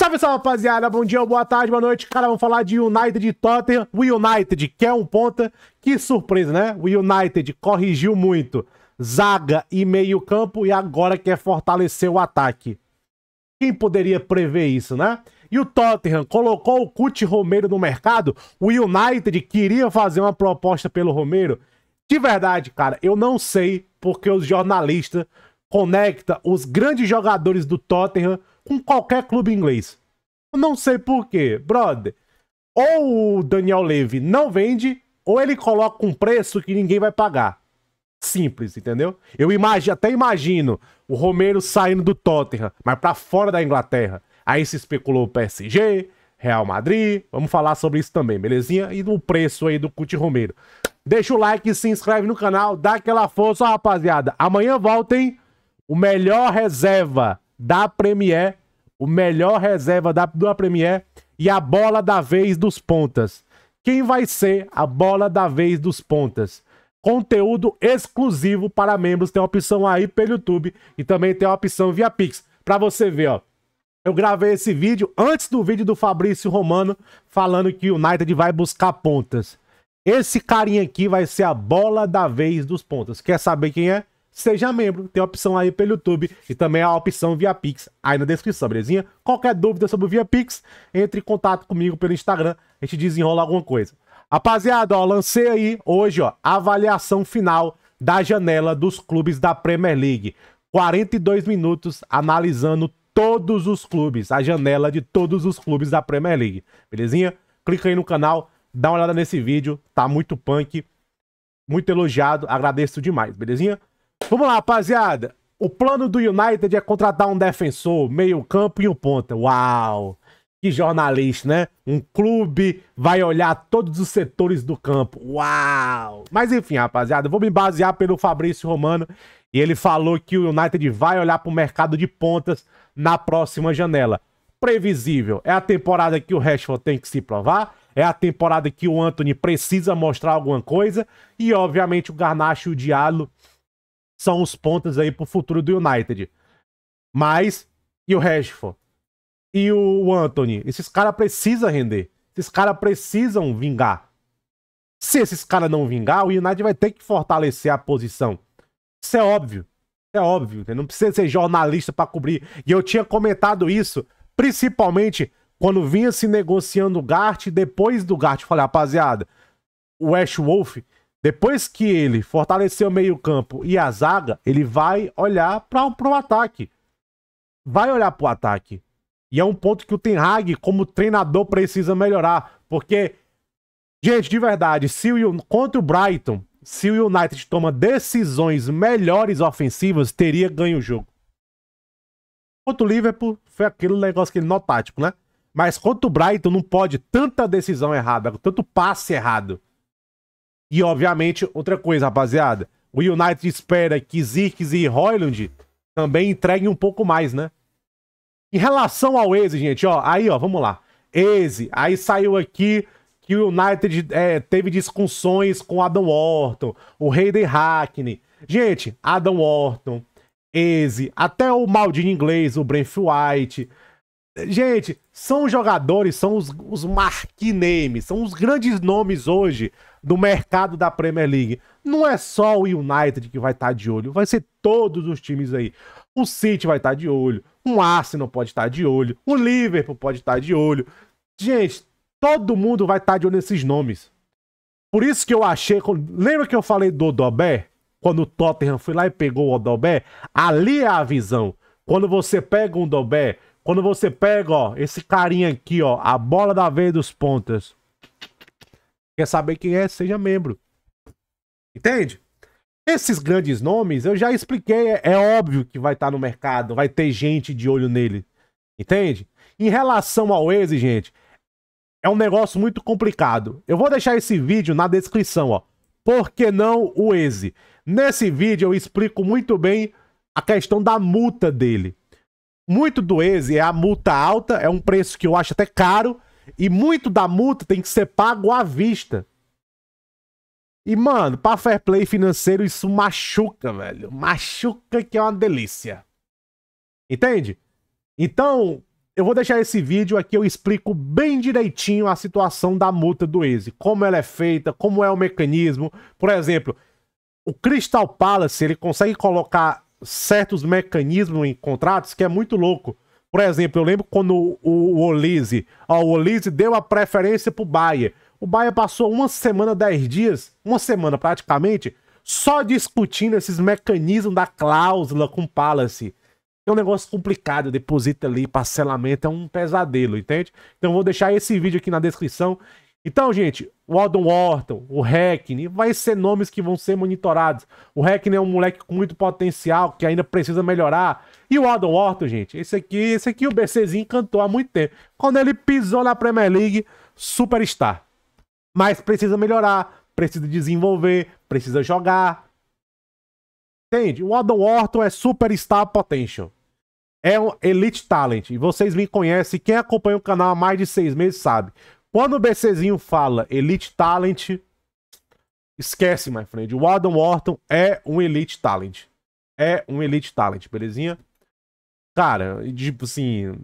Salve, salve, rapaziada. Bom dia, boa tarde, boa noite. Cara, vamos falar de United de Tottenham. O United, quer é um ponta. Que surpresa, né? O United corrigiu muito. Zaga e meio campo e agora quer fortalecer o ataque. Quem poderia prever isso, né? E o Tottenham colocou o Cuti Romero no mercado. O United queria fazer uma proposta pelo Romero. De verdade, cara, eu não sei porque os jornalistas conecta os grandes jogadores do Tottenham com qualquer clube inglês. Eu não sei porquê, brother. Ou o Daniel Levy não vende, ou ele coloca um preço que ninguém vai pagar. Simples, entendeu? Eu imagino, até imagino o Romero saindo do Tottenham, mas para fora da Inglaterra. Aí se especulou o PSG, Real Madrid. Vamos falar sobre isso também, belezinha? E do preço aí do Cuti Romero. Deixa o like, se inscreve no canal, dá aquela força, rapaziada. Amanhã voltem. hein? o melhor reserva da Premier, o melhor reserva da, da Premier e a bola da vez dos pontas. Quem vai ser a bola da vez dos pontas? Conteúdo exclusivo para membros, tem a opção aí pelo YouTube e também tem a opção via Pix. Para você ver, ó. Eu gravei esse vídeo antes do vídeo do Fabrício Romano falando que o United vai buscar pontas. Esse carinha aqui vai ser a bola da vez dos pontas. Quer saber quem é? Seja membro, tem a opção aí pelo YouTube e também a opção via Pix aí na descrição, belezinha? Qualquer dúvida sobre o via Pix, entre em contato comigo pelo Instagram, a gente desenrola alguma coisa. Rapaziada, ó, lancei aí hoje, ó, a avaliação final da janela dos clubes da Premier League. 42 minutos analisando todos os clubes, a janela de todos os clubes da Premier League, belezinha? Clica aí no canal, dá uma olhada nesse vídeo, tá muito punk, muito elogiado, agradeço demais, belezinha? Vamos lá, rapaziada. O plano do United é contratar um defensor, meio-campo e um ponta. Uau! Que jornalista, né? Um clube vai olhar todos os setores do campo. Uau! Mas enfim, rapaziada, vou me basear pelo Fabrício Romano e ele falou que o United vai olhar para o mercado de pontas na próxima janela. Previsível. É a temporada que o Rashford tem que se provar. É a temporada que o Anthony precisa mostrar alguma coisa. E, obviamente, o Garnacho e o Diallo são os pontos aí pro futuro do United. Mas, e o Rashford? E o Anthony? Esses caras precisam render. Esses caras precisam vingar. Se esses caras não vingar, o United vai ter que fortalecer a posição. Isso é óbvio. É óbvio. Não precisa ser jornalista para cobrir. E eu tinha comentado isso, principalmente quando vinha se negociando o Gart, depois do Gart, falei, rapaziada, o Ash Wolf depois que ele fortalecer o meio-campo e a zaga, ele vai olhar para o ataque. Vai olhar para o ataque. E é um ponto que o Ten Hag, como treinador, precisa melhorar. Porque, gente, de verdade, se o, contra o Brighton, se o United toma decisões melhores ofensivas, teria ganho o jogo. Contra o Liverpool, foi aquele negócio que ele não tático, né? Mas contra o Brighton, não pode tanta decisão errada, tanto passe errado. E, obviamente, outra coisa, rapaziada. O United espera que Zirkzee e Royland também entreguem um pouco mais, né? Em relação ao Eze, gente, ó, aí, ó, vamos lá. Eze, aí saiu aqui que o United é, teve discussões com Adam Orton, o Hayden Hackney. Gente, Adam Orton, Eze, até o maldinho inglês, o Brent White, Gente, são jogadores, são os, os marquee names, são os grandes nomes hoje do mercado da Premier League. Não é só o United que vai estar tá de olho, vai ser todos os times aí. O City vai estar tá de olho, o Arsenal pode estar tá de olho, o Liverpool pode estar tá de olho. Gente, todo mundo vai estar tá de olho nesses nomes. Por isso que eu achei. Lembra que eu falei do Dobé, Quando o Tottenham foi lá e pegou o Dobé, Ali é a visão. Quando você pega um Dobé quando você pega, ó, esse carinha aqui, ó, a bola da veia dos pontas. Quer saber quem é? Seja membro. Entende? Esses grandes nomes, eu já expliquei, é, é óbvio que vai estar tá no mercado, vai ter gente de olho nele. Entende? Em relação ao Waze, gente, é um negócio muito complicado. Eu vou deixar esse vídeo na descrição, ó. Por que não o Waze? Nesse vídeo eu explico muito bem a questão da multa dele. Muito do Eze é a multa alta, é um preço que eu acho até caro, e muito da multa tem que ser pago à vista. E, mano, pra fair play financeiro isso machuca, velho. Machuca que é uma delícia. Entende? Então, eu vou deixar esse vídeo aqui, eu explico bem direitinho a situação da multa do Easy. Como ela é feita, como é o mecanismo. Por exemplo, o Crystal Palace, ele consegue colocar certos mecanismos em contratos que é muito louco. Por exemplo, eu lembro quando o, o Olise, ó, o Olise deu a preferência pro Bayer. O Bayer passou uma semana, dez dias, uma semana praticamente, só discutindo esses mecanismos da cláusula com o Palace. É um negócio complicado, deposita ali, parcelamento, é um pesadelo, entende? Então vou deixar esse vídeo aqui na descrição então, gente, o Aldon Orton, o Hackney, vai ser nomes que vão ser monitorados. O Hackney é um moleque com muito potencial, que ainda precisa melhorar. E o Aldon Orton, gente, esse aqui, esse aqui o BCzinho cantou há muito tempo. Quando ele pisou na Premier League, superstar. Mas precisa melhorar, precisa desenvolver, precisa jogar. Entende? O Aldon Orton é superstar potential. É um elite talent. E vocês me conhecem, quem acompanha o canal há mais de seis meses sabe. Quando o BCzinho fala Elite Talent, esquece, my friend. O Adam Orton é um Elite Talent. É um Elite Talent, belezinha? Cara, tipo assim.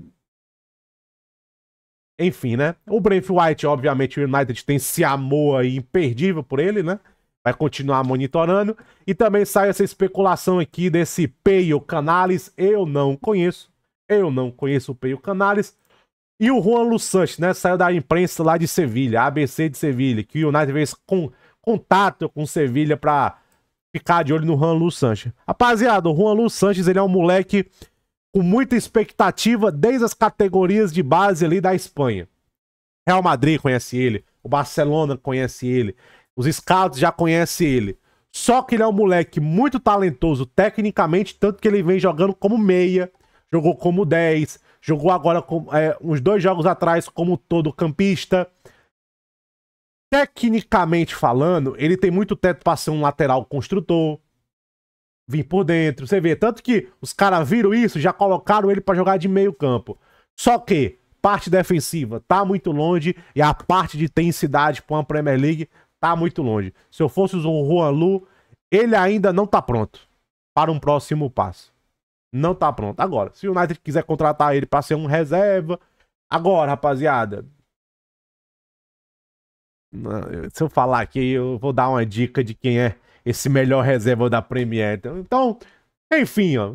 Enfim, né? O Brent White, obviamente, o United tem esse amor aí imperdível por ele, né? Vai continuar monitorando. E também sai essa especulação aqui desse Peio Canales. Eu não conheço. Eu não conheço o Peio Canales. E o Juan Lusanches, né? Saiu da imprensa lá de Sevilha, ABC de Sevilha, que o United fez com, contato com Sevilha pra ficar de olho no Juan Lusanches. Rapaziada, o Juan Lusanches, ele é um moleque com muita expectativa desde as categorias de base ali da Espanha. Real Madrid conhece ele, o Barcelona conhece ele, os scouts já conhecem ele. Só que ele é um moleque muito talentoso tecnicamente, tanto que ele vem jogando como meia, jogou como 10, Jogou agora com, é, uns dois jogos atrás como todo campista. Tecnicamente falando, ele tem muito teto para ser um lateral construtor. Vim por dentro, você vê. Tanto que os caras viram isso, já colocaram ele para jogar de meio campo. Só que parte defensiva tá muito longe e a parte de intensidade para uma Premier League tá muito longe. Se eu fosse o Juan Lu, ele ainda não tá pronto para um próximo passo não tá pronto. Agora, se o United quiser contratar ele para ser um reserva. Agora, rapaziada. Se eu falar aqui, eu vou dar uma dica de quem é esse melhor reserva da Premier. Então, então enfim, ó.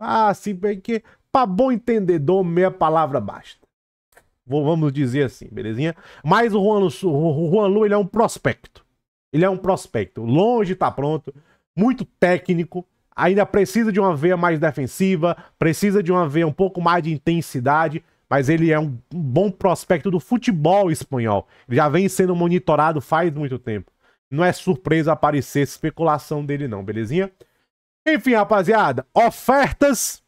Ah, sim, porque para bom entendedor, meia palavra basta. vamos dizer assim, belezinha? Mas o Juan, o Juan Lu, ele é um prospecto. Ele é um prospecto. Longe tá pronto, muito técnico, ainda precisa de uma veia mais defensiva, precisa de uma veia um pouco mais de intensidade, mas ele é um bom prospecto do futebol espanhol. já vem sendo monitorado faz muito tempo. Não é surpresa aparecer especulação dele não, belezinha? Enfim, rapaziada, ofertas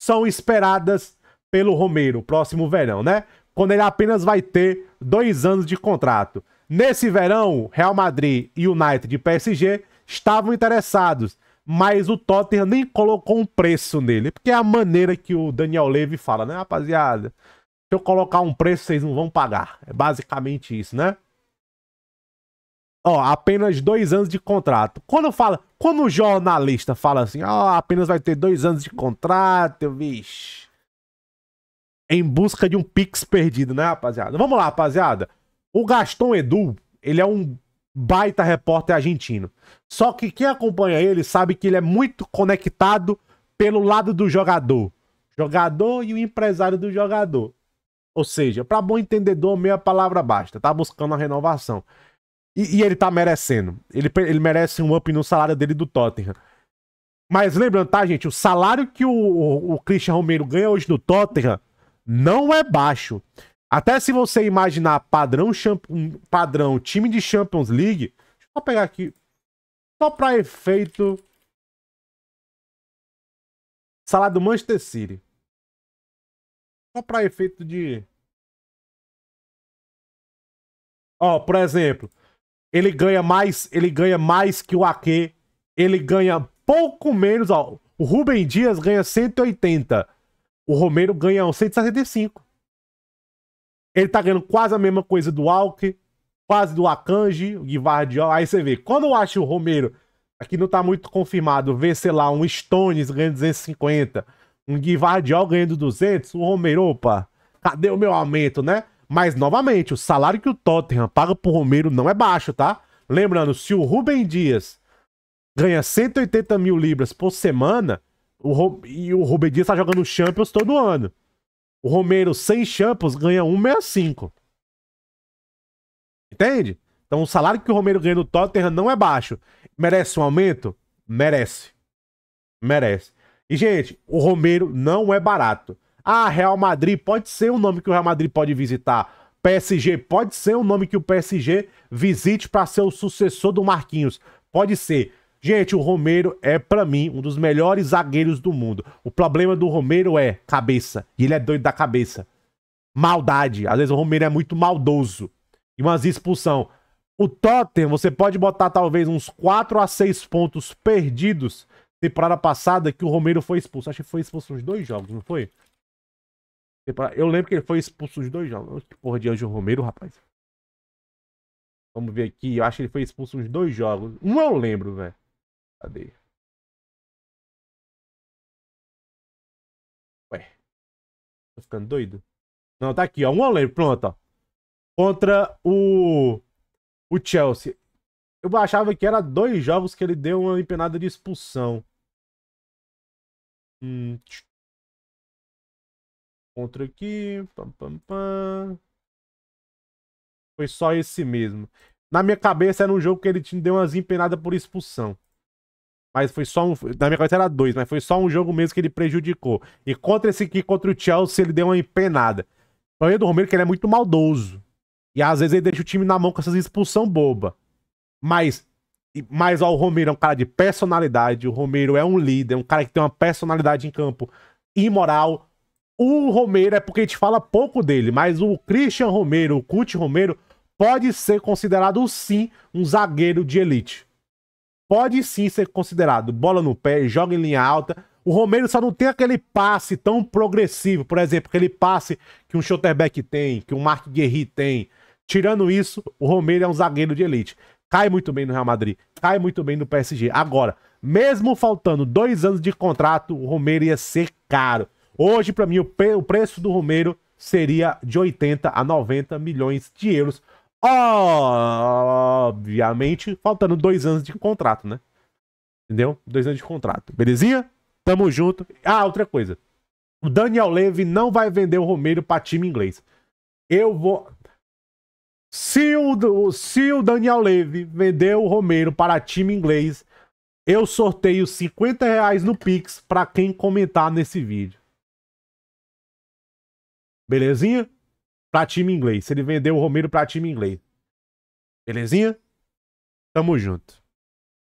são esperadas pelo Romero, próximo verão, né? Quando ele apenas vai ter dois anos de contrato. Nesse verão, Real Madrid e United de PSG estavam interessados mas o Tottenham nem colocou um preço nele, porque é a maneira que o Daniel Levy fala, né, rapaziada? Se eu colocar um preço, vocês não vão pagar. É basicamente isso, né? Ó, apenas dois anos de contrato. Quando fala, quando o jornalista fala assim, ó, apenas vai ter dois anos de contrato, eu vixe. Em busca de um pix perdido, né, rapaziada? Vamos lá, rapaziada. O Gaston Edu, ele é um baita repórter argentino. Só que quem acompanha ele sabe que ele é muito conectado pelo lado do jogador. Jogador e o empresário do jogador. Ou seja, para bom entendedor, meia palavra basta. Tá buscando a renovação. E, e, ele tá merecendo. Ele, ele merece um up no salário dele do Tottenham. Mas lembrando, tá, gente? O salário que o, o, o Christian Romero ganha hoje no Tottenham não é baixo. Até se você imaginar padrão, padrão time de Champions League, deixa eu só pegar aqui, só para efeito, salário do Manchester City. Só para efeito de... Ó, por exemplo, ele ganha mais, ele ganha mais que o Ake, ele ganha pouco menos, ó, o Rubem Dias ganha 180, o Romero ganha 165. Ele tá ganhando quase a mesma coisa do Alck, quase do Akanji, o Guivardiol. Aí você vê, quando eu acho o Romero, aqui não tá muito confirmado, vê, sei lá, um Stones ganhando 250, um Guivardiol ganhando 200, o Romero, opa, cadê o meu aumento, né? Mas, novamente, o salário que o Tottenham paga pro Romero não é baixo, tá? Lembrando, se o Rubem Dias ganha 180 mil libras por semana, o Ro... e o Rubem Dias tá jogando Champions todo ano. O Romero sem Champions ganha 1,65. Entende? Então o salário que o Romero ganha no Tottenham não é baixo. Merece um aumento? Merece. Merece. E, gente, o Romero não é barato. Ah, Real Madrid pode ser um nome que o Real Madrid pode visitar. PSG pode ser um nome que o PSG visite para ser o sucessor do Marquinhos. Pode ser. Gente, o Romero é, para mim, um dos melhores zagueiros do mundo. O problema do Romero é cabeça. E ele é doido da cabeça. Maldade. Às vezes o Romero é muito maldoso. E umas expulsão. O Tottenham, você pode botar talvez uns 4 a 6 pontos perdidos temporada passada que o Romero foi expulso. Acho que foi expulso nos dois jogos, não foi? Eu lembro que ele foi expulso nos dois jogos. Que porra de Anjo Romero, rapaz. Vamos ver aqui. Eu acho que ele foi expulso nos dois jogos. Um eu lembro, velho. Cadê? Ué. Tô ficando doido. Não, tá aqui, ó. Um olé pronto, ó. Contra o. O Chelsea. Eu achava que era dois jogos que ele deu uma empenada de expulsão. Hum. Contra aqui. Pam, pam, pam. Foi só esse mesmo. Na minha cabeça era um jogo que ele deu umas empenadas por expulsão mas foi só um. Na minha cabeça era dois, mas foi só um jogo mesmo que ele prejudicou. E contra esse aqui, contra o Chelsea, ele deu uma empenada. O problema do Romero é que ele é muito maldoso. E às vezes ele deixa o time na mão com essas expulsão boba. Mas, mas ó, o Romero é um cara de personalidade. O Romero é um líder, é um cara que tem uma personalidade em campo imoral. O Romero é porque a gente fala pouco dele, mas o Christian Romero, o Cut Romero, pode ser considerado sim um zagueiro de elite pode sim ser considerado bola no pé, joga em linha alta. O Romero só não tem aquele passe tão progressivo, por exemplo, aquele passe que um Schotterbeck tem, que um Mark Guerri tem. Tirando isso, o Romero é um zagueiro de elite. Cai muito bem no Real Madrid, cai muito bem no PSG. Agora, mesmo faltando dois anos de contrato, o Romero ia ser caro. Hoje, para mim, o, o preço do Romero seria de 80 a 90 milhões de euros Obviamente, faltando dois anos de contrato, né? Entendeu? Dois anos de contrato. Belezinha? Tamo junto. Ah, outra coisa. O Daniel Levy não vai vender o Romero pra time inglês. Eu vou. Se o, se o Daniel Levy vender o Romero para time inglês, eu sorteio 50 reais no Pix para quem comentar nesse vídeo. Belezinha? para time inglês. Se ele vendeu o Romero para time inglês. Belezinha? Tamo junto.